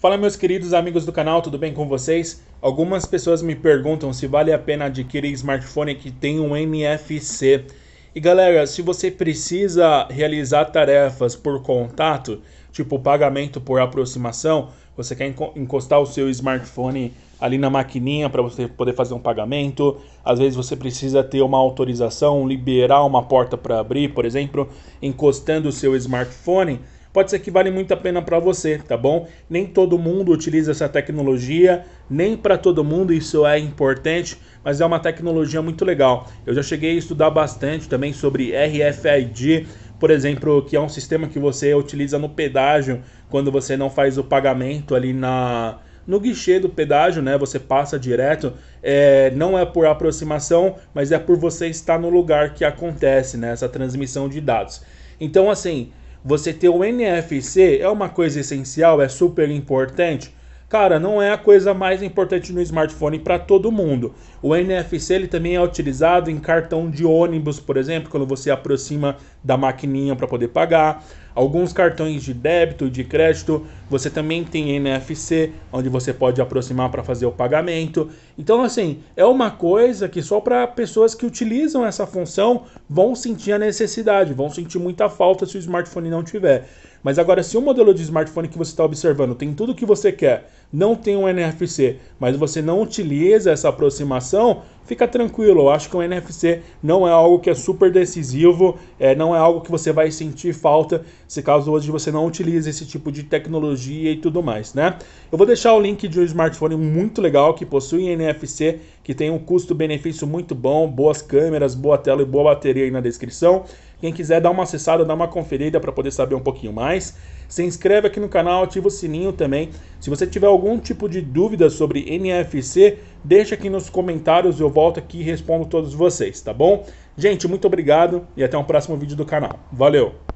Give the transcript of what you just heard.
Fala meus queridos amigos do canal, tudo bem com vocês? Algumas pessoas me perguntam se vale a pena adquirir smartphone que tem um NFC. E galera, se você precisa realizar tarefas por contato, tipo pagamento por aproximação, você quer encostar o seu smartphone ali na maquininha para você poder fazer um pagamento, às vezes você precisa ter uma autorização, liberar uma porta para abrir, por exemplo, encostando o seu smartphone, pode ser que vale muito a pena para você, tá bom? Nem todo mundo utiliza essa tecnologia, nem para todo mundo isso é importante, mas é uma tecnologia muito legal. Eu já cheguei a estudar bastante também sobre RFID, por exemplo, que é um sistema que você utiliza no pedágio quando você não faz o pagamento ali na no guichê do pedágio, né? Você passa direto. É, não é por aproximação, mas é por você estar no lugar que acontece né, essa transmissão de dados. Então, assim, você ter o NFC é uma coisa essencial, é super importante. Cara, não é a coisa mais importante no smartphone para todo mundo. O NFC ele também é utilizado em cartão de ônibus, por exemplo, quando você aproxima da maquininha para poder pagar. Alguns cartões de débito e de crédito, você também tem NFC, onde você pode aproximar para fazer o pagamento. Então, assim, é uma coisa que só para pessoas que utilizam essa função vão sentir a necessidade, vão sentir muita falta se o smartphone não tiver. Mas agora, se o modelo de smartphone que você está observando tem tudo o que você quer, não tem um NFC, mas você não utiliza essa aproximação, fica tranquilo. Eu acho que o NFC não é algo que é super decisivo, é, não é algo que você vai sentir falta se caso hoje você não utilize esse tipo de tecnologia e tudo mais, né? Eu vou deixar o link de um smartphone muito legal que possui NFC, que tem um custo-benefício muito bom, boas câmeras, boa tela e boa bateria aí na descrição. Quem quiser dar uma acessada, dar uma conferida para poder saber um pouquinho mais. Se inscreve aqui no canal, ativa o sininho também. Se você tiver algum tipo de dúvida sobre NFC, Deixa aqui nos comentários, eu volto aqui e respondo todos vocês, tá bom? Gente, muito obrigado e até o um próximo vídeo do canal. Valeu!